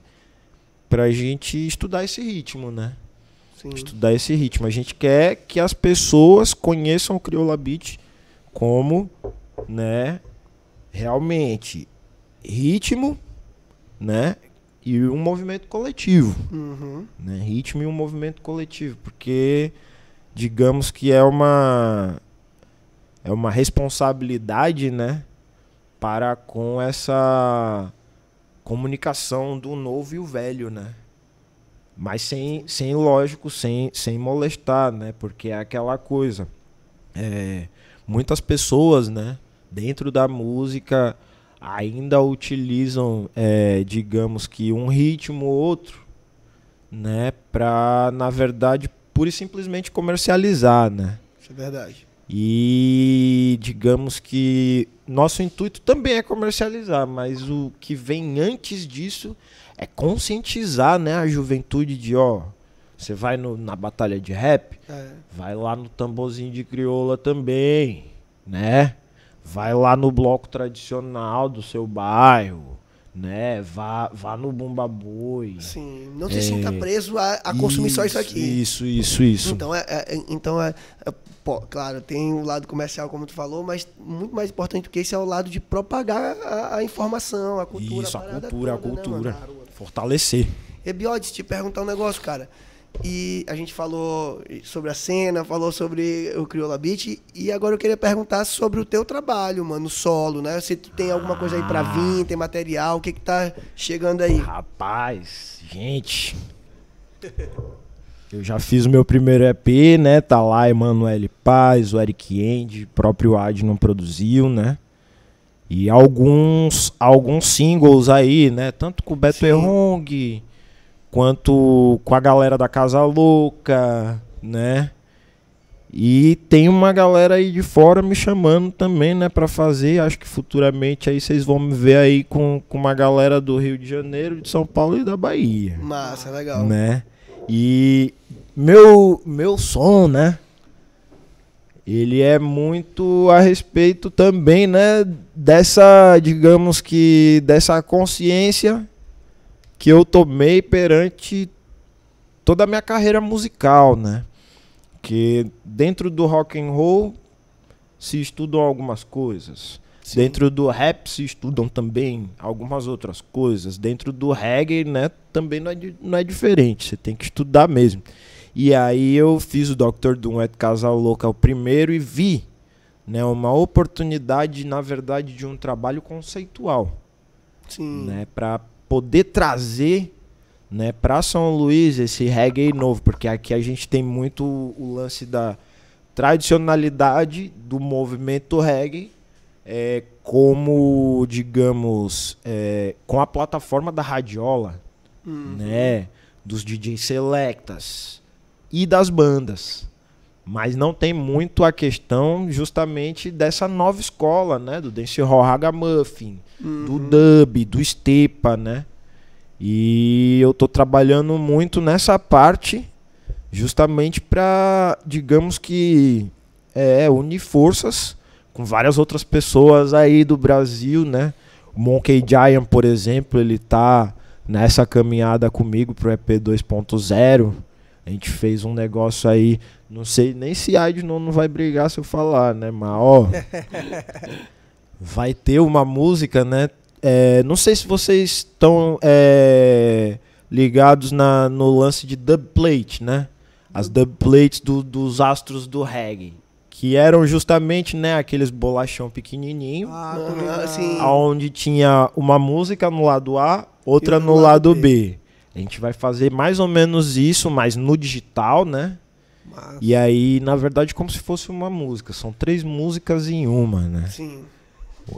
para a gente estudar esse ritmo, né? Sim. Estudar esse ritmo. A gente quer que as pessoas conheçam o Crioula Beat como, né, realmente ritmo, né, e um movimento coletivo. Uhum. Né? Ritmo e um movimento coletivo, porque digamos que é uma é uma responsabilidade, né, para com essa comunicação do novo e o velho, né? Mas sem, sem lógico, sem, sem molestar, né? Porque é aquela coisa. É, muitas pessoas, né, dentro da música, ainda utilizam, é, digamos que um ritmo ou outro, né, para na verdade pura e simplesmente comercializar, né? Isso é verdade. E digamos que nosso intuito também é comercializar, mas o que vem antes disso é conscientizar, né, a juventude de ó, você vai no, na batalha de rap, é. vai lá no tamborzinho de crioula também, né? Vai lá no bloco tradicional do seu bairro, né? Vá, vá no Bumba Boi. Sim, não se é, sinta preso a, a consumir isso, só isso aqui. Isso, isso, isso. Então, é, é, é então é, é pô, claro, tem o lado comercial, como tu falou, mas muito mais importante do que isso é o lado de propagar a, a informação, a cultura. Isso, a, a né, cultura, toda, a cultura. Né, fortalecer. Ebiodes, te perguntar um negócio, cara. E a gente falou sobre a cena, falou sobre o Crioula Beat. E agora eu queria perguntar sobre o teu trabalho, mano, solo, né? Se tu tem alguma coisa aí pra ah. vir, tem material, o que que tá chegando aí? Rapaz, gente. Eu já fiz o meu primeiro EP, né? Tá lá Emanuele Paz, o Eric End, próprio Ad não produziu, né? E alguns, alguns singles aí, né? Tanto com o Beto Erong, quanto com a galera da Casa Louca, né? E tem uma galera aí de fora me chamando também, né, para fazer. Acho que futuramente aí vocês vão me ver aí com, com uma galera do Rio de Janeiro, de São Paulo e da Bahia. Massa, legal. Né? E meu meu som, né? Ele é muito a respeito também, né, dessa, digamos que dessa consciência que eu tomei perante toda a minha carreira musical, né? Que dentro do rock and roll se estudam algumas coisas. Sim. Dentro do rap se estudam também algumas outras coisas. Dentro do reggae, né, também não é, não é diferente. Você tem que estudar mesmo. E aí eu fiz o Dr. Doom é et Casal Louca o primeiro e vi né, uma oportunidade, na verdade, de um trabalho conceitual. Sim. Né, para poder trazer né, para São Luís esse reggae novo, porque aqui a gente tem muito o lance da tradicionalidade do movimento reggae é, como, digamos, é, com a plataforma da radiola, uhum. né, dos DJs selectas e das bandas. Mas não tem muito a questão justamente dessa nova escola, né? Do dancehall ragamuffin, uhum. do dub, do stepa, né? E eu tô trabalhando muito nessa parte justamente para, digamos que, é, unir forças com várias outras pessoas aí do Brasil, né? O Monkey Giant, por exemplo, ele tá nessa caminhada comigo pro EP 2.0. A gente fez um negócio aí não sei nem se AIDS não, não vai brigar se eu falar, né? Mas, ó. vai ter uma música, né? É, não sei se vocês estão é, ligados na, no lance de dubplate, né? As dubplates do, dos astros do reggae. Que eram justamente né, aqueles bolachão pequenininho, ah, ah, onde tinha uma música no lado A, outra no lado B. B. A gente vai fazer mais ou menos isso, mas no digital, né? E aí, na verdade, como se fosse uma música. São três músicas em uma, né? Sim.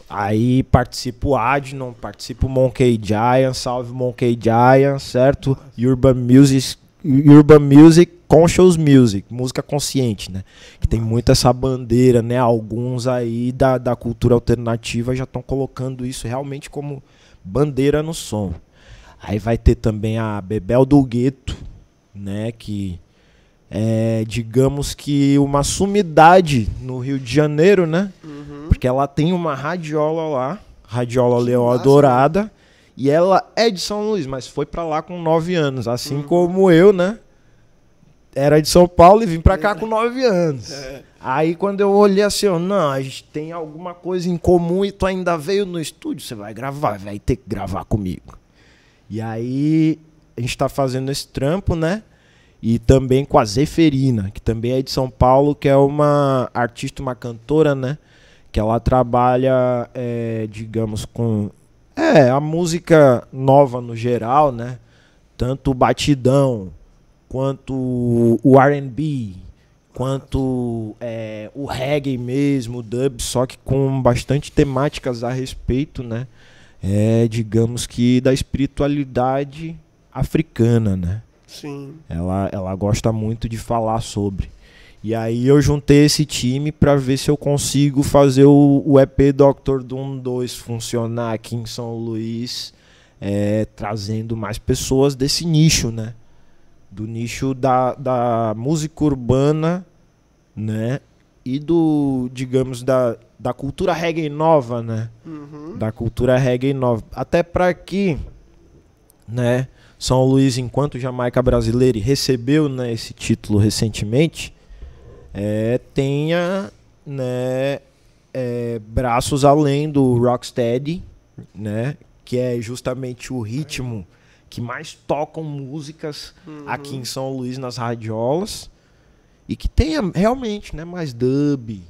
Aí participa o Adnon, participa o Monkey Giant, salve Monkey Giant, certo? Urban Music, Urban Music Conscious Music, música consciente, né? Que tem muito essa bandeira, né? Alguns aí da, da cultura alternativa já estão colocando isso realmente como bandeira no som. Aí vai ter também a Bebel do Gueto, né? Que é, digamos que uma sumidade no Rio de Janeiro, né? Uhum. Porque ela tem uma radiola lá, radiola leoa dourada, e ela é de São Luís, mas foi para lá com 9 anos, assim uhum. como eu, né? Era de São Paulo e vim para cá com 9 anos. É. Aí quando eu olhei assim, eu, não, a gente tem alguma coisa em comum e tu ainda veio no estúdio, você vai gravar, vai ter que gravar comigo. E aí a gente tá fazendo esse trampo, né? e também com a Zeferina, que também é de São Paulo, que é uma artista, uma cantora, né? Que ela trabalha, é, digamos, com é, a música nova no geral, né? Tanto o batidão, quanto o RB, quanto é, o reggae mesmo, o dub, só que com bastante temáticas a respeito, né? É, digamos que da espiritualidade africana, né? Sim. Ela, ela gosta muito de falar sobre. E aí eu juntei esse time para ver se eu consigo fazer o, o EP Doctor Doom 2 funcionar aqui em São Luís, é, trazendo mais pessoas desse nicho, né? Do nicho da, da música urbana, né? E do, digamos, da, da cultura reggae nova, né? Uhum. Da cultura reggae nova. Até para que, né? São Luís, enquanto Jamaica brasileira e recebeu né, esse título recentemente, é, tenha né, é, braços além do Rocksteady, né, que é justamente o ritmo que mais tocam músicas uhum. aqui em São Luís nas radiolas e que tenha realmente né, mais dub,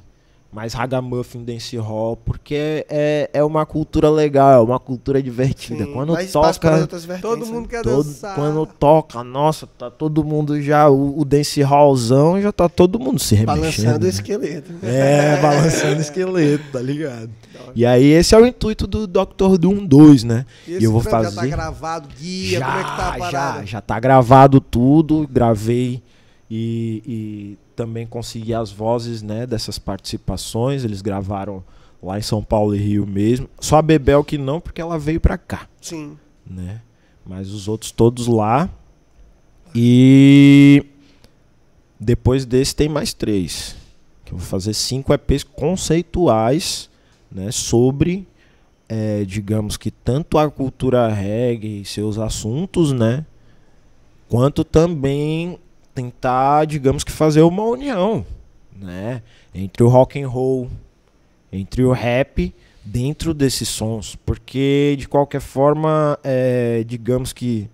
mais ragamuffin dance hall, porque é, é uma cultura legal, é uma cultura divertida. Sim, quando toca, todo né? mundo quer todo, dançar. Quando toca, nossa, tá todo mundo já o, o dance hallzão, já tá todo mundo se remexendo. Balançando o esqueleto. É, balançando o esqueleto, tá ligado? E aí esse é o intuito do Doctor Doom 2, né? E, e eu vou fazer. Já tá gravado, guia, já, como é que tá a parada? Já, já tá gravado tudo, gravei e, e também conseguir as vozes né, dessas participações. Eles gravaram lá em São Paulo e Rio mesmo. Só a Bebel que não, porque ela veio para cá. Sim. Né? Mas os outros todos lá. E depois desse tem mais três. Que eu vou fazer cinco EPs conceituais né, sobre, é, digamos que tanto a cultura reggae e seus assuntos, né? Quanto também tentar, digamos que fazer uma união, né, entre o rock and roll, entre o rap, dentro desses sons, porque de qualquer forma, é, digamos que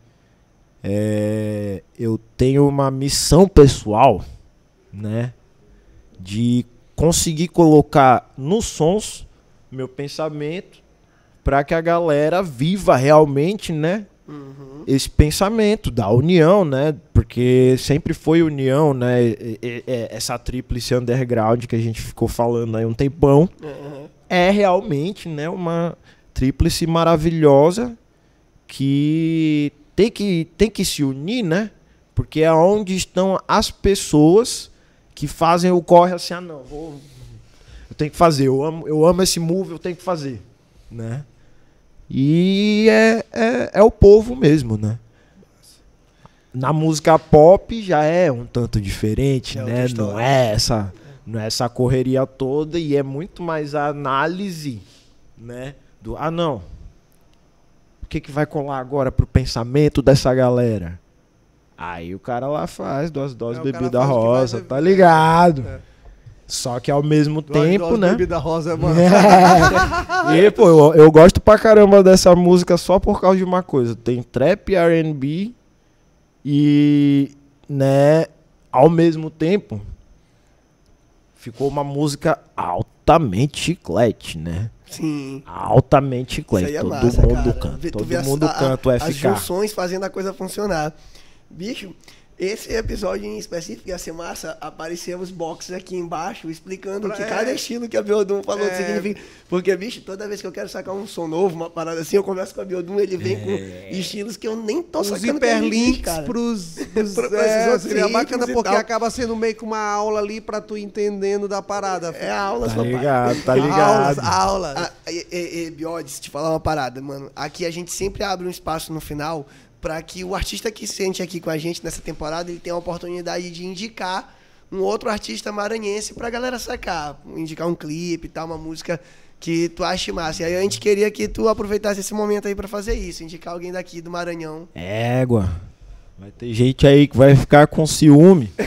é, eu tenho uma missão pessoal, né, de conseguir colocar nos sons meu pensamento para que a galera viva realmente, né, uhum. esse pensamento da união, né? Porque sempre foi união, né? E, e, e, essa tríplice underground que a gente ficou falando aí um tempão. Uhum. É realmente, né, uma tríplice maravilhosa que tem que tem que se unir, né? Porque é onde estão as pessoas que fazem o corre assim, ah, não, vou eu tenho que fazer, eu amo, eu amo esse move, eu tenho que fazer, né? E é, é, é o povo mesmo, né? Na música pop já é um tanto diferente, é né? Não é essa não é essa correria toda e é muito mais a análise, né? Do ah não, o que que vai colar agora pro pensamento dessa galera? Aí o cara lá faz duas doses é, bebida rosa, tá ligado? É. Só que ao mesmo tempo, né? Bebida rosa, mano. É. e, pô, eu, eu, gosto pra caramba dessa música só por causa de uma coisa. Tem trap RB e, né, ao mesmo tempo, ficou uma música altamente chiclete, né? Sim. Altamente chiclete. É massa, todo mundo cara. canta. Todo mundo a, canta o FK. As funções fazendo a coisa funcionar. Bicho, esse episódio em específico ia ser massa, apareceram os boxes aqui embaixo explicando pra, que é. cada estilo que a Biodum falou é. significa. Porque, bicho, toda vez que eu quero sacar um som novo, uma parada assim, eu começo com a Biodum, ele vem é. com estilos que eu nem tô os sacando. É hiperlinks cara. pros... pros é, seria bacana porque acaba sendo meio que uma aula ali pra tu entendendo da parada. É, aula. Tá ligado, tá ligado. Aulas, aulas. Ah, e, e, e Biodes, te falar uma parada, mano. Aqui a gente sempre abre um espaço no final para que o artista que sente aqui com a gente nessa temporada, ele tenha a oportunidade de indicar um outro artista maranhense para a galera sacar, indicar um clipe tal, uma música que tu ache massa. E aí a gente queria que tu aproveitasse esse momento aí para fazer isso, indicar alguém daqui do Maranhão. Égua. Vai ter gente aí que vai ficar com ciúme.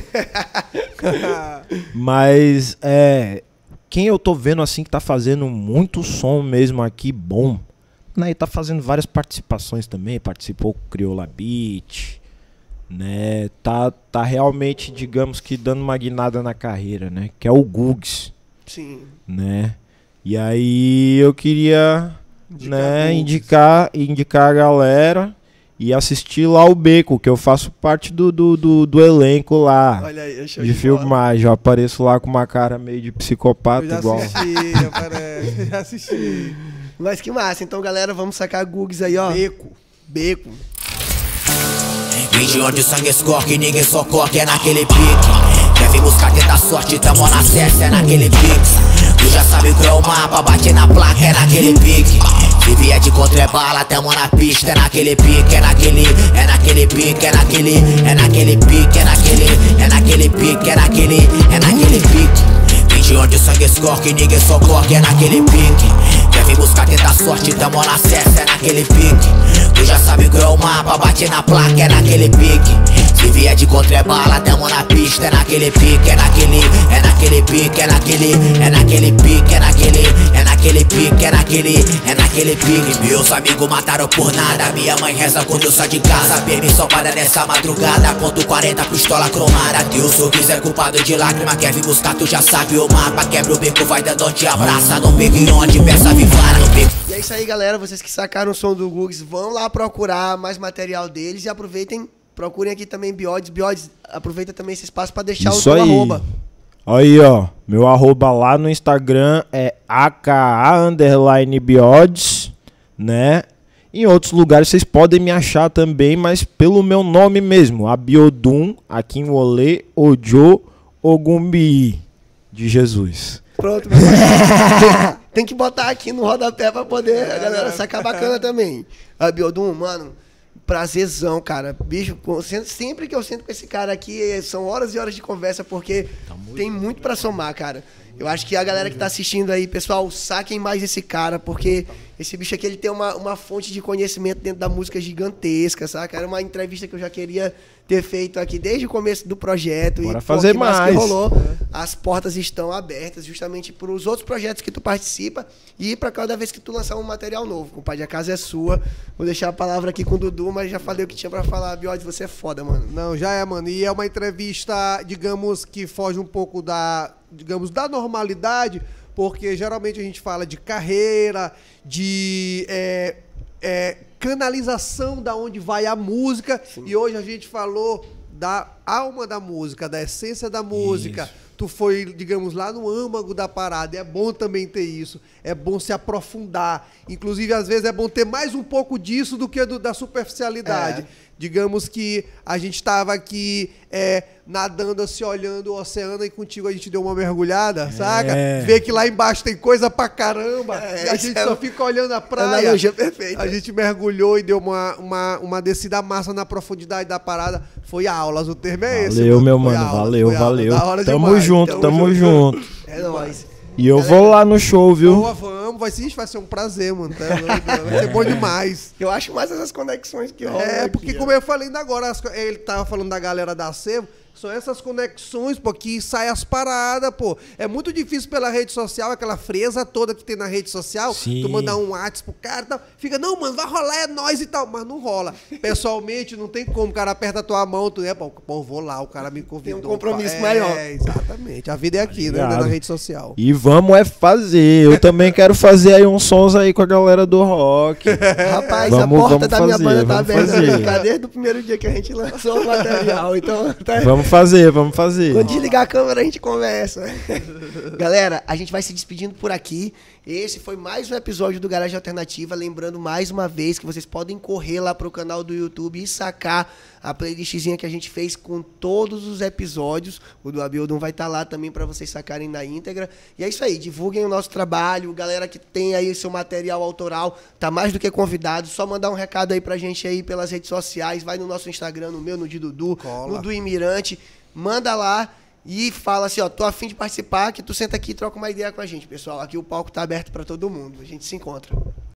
Mas é, quem eu tô vendo assim que tá fazendo muito som mesmo aqui bom né, e tá fazendo várias participações também, participou com o Crioula Beat, né? Tá, tá realmente, digamos que dando uma guinada na carreira, né? Que é o Gugs. Sim. Né? E aí eu queria indicar né, indicar, indicar a galera e assistir lá o Beco, que eu faço parte do, do, do, do elenco lá. Olha aí, eu De filmagem. Eu apareço lá com uma cara meio de psicopata eu já igual. Assisti, eu, já assisti. Mas que massa. Então, galera, vamos sacar Gugs aí, ó. Beco. Beco. Região de sangue escorque, ninguém só é naquele pique. Quer vir buscar que dá sorte, tamo na cesta, é naquele pique. Tu já sabe o que é o mapa, bate na placa, é naquele pique. Vive é de contra é bala, tamo na pista, é naquele pique, é naquele, é naquele pique, é naquele, é naquele pique, é naquele, é naquele pique, é naquele, é naquele pique onde o sangue escorre, ninguém socorre, é naquele pique Quer vir buscar, tenta tá sorte, tamo na cessa, é naquele pique Tu já sabe o que é o mapa, bate na placa, é naquele pique se vier de contra é bala, tamo na pista, é naquele pique, é naquele, é naquele pique, é naquele, é naquele pique, é naquele, é naquele pique, é naquele, é naquele pique. Meus amigos mataram por nada, minha mãe reza quando eu saio de casa. Permissão para nessa madrugada, conto 40 pistola cromada. Teu sorriso é culpado de lágrima, quer vir buscar, tu já sabe o mapa. Quebra o bico, vai dando onde abraça, não pegue onde peça vivara, não pegue. E é isso aí, galera. Vocês que sacaram o som do Gugs, vão lá procurar mais material deles e aproveitem Procurem aqui também Biodes. Biodes, aproveita também esse espaço para deixar Isso o seu aí. arroba. Aí, ó. Meu arroba lá no Instagram é aka underline biodes, né? Em outros lugares vocês podem me achar também, mas pelo meu nome mesmo, a Biodum, aqui em Olê, Ojo, Ogumbi de Jesus. Pronto, meu tem, tem que botar aqui no rodapé pra poder a galera sacar bacana também. A Biodum, mano, prazerzão, cara. Bicho, sempre que eu sento com esse cara aqui, são horas e horas de conversa, porque tá muito tem muito para somar, cara. Eu acho que a galera que está assistindo aí, pessoal, saquem mais esse cara, porque esse bicho aqui ele tem uma, uma fonte de conhecimento dentro da música gigantesca, saca? Era uma entrevista que eu já queria ter feito aqui desde o começo do projeto. Bora e, fazer pô, mais. mais rolou, é. As portas estão abertas justamente para os outros projetos que tu participa e para cada vez que tu lançar um material novo. Compadre, a casa é sua. Vou deixar a palavra aqui com o Dudu, mas já falei o que tinha para falar. Biodes, você é foda, mano. Não, já é, mano. E é uma entrevista, digamos, que foge um pouco da digamos, da normalidade, porque geralmente a gente fala de carreira, de é, é, canalização da onde vai a música, Sim. e hoje a gente falou da alma da música, da essência da música. Isso. Tu foi, digamos, lá no âmago da parada. É bom também ter isso. É bom se aprofundar. Inclusive, às vezes, é bom ter mais um pouco disso do que do, da superficialidade. É. Digamos que a gente estava aqui é, nadando, assim, olhando o oceano e contigo a gente deu uma mergulhada, é. saca? Vê que lá embaixo tem coisa pra caramba é, e a gente é só fica olhando a é praia. É perfeita. A gente mergulhou e deu uma, uma, uma descida massa na profundidade da parada. Foi aulas, o termo é esse. Valeu, meu mano, aulas, valeu, valeu. Tamo junto, tamo, tamo junto. junto. É nóis. E eu Galera, vou lá no show, viu? Boa, vai, vai ser um prazer, mano. Tá vai ser bom é. demais. Eu acho mais essas conexões que rolam. É, porque aqui, como eu falei ainda agora, ele tava falando da galera da Cevo. São essas conexões, pô, que sai as paradas, pô. É muito difícil pela rede social, aquela fresa toda que tem na rede social. Sim. Tu mandar um WhatsApp pro cara e tal. Fica, não, mano, vai rolar, é nós e tal. Mas não rola. Pessoalmente, não tem como. O cara aperta a tua mão, tu é, pô, pô vou lá, o cara me convidou. Tem um compromisso pô. É, maior. É, exatamente. A vida é aqui, né? Na rede social. E vamos é fazer. Eu também quero fazer aí uns sons aí com a galera do rock. Rapaz, vamos, a porta da fazer, minha banda tá aberta. Né? desde o primeiro dia que a gente lançou o material? Então, tá... Vamos Vamos fazer, vamos fazer. Quando desligar a câmera, a gente conversa. Galera, a gente vai se despedindo por aqui. Esse foi mais um episódio do Garagem Alternativa. Lembrando mais uma vez que vocês podem correr lá pro canal do YouTube e sacar a playlistzinha que a gente fez com todos os episódios. O do Abildon vai estar tá lá também para vocês sacarem na íntegra. E é isso aí, divulguem o nosso trabalho. Galera que tem aí seu material autoral, tá mais do que convidado. Só mandar um recado aí pra gente aí pelas redes sociais. Vai no nosso Instagram, no meu, no de Dudu, Cola. no do Imirante. Manda lá e fala assim, ó, tô afim de participar, que tu senta aqui e troca uma ideia com a gente, pessoal. Aqui o palco tá aberto para todo mundo. A gente se encontra.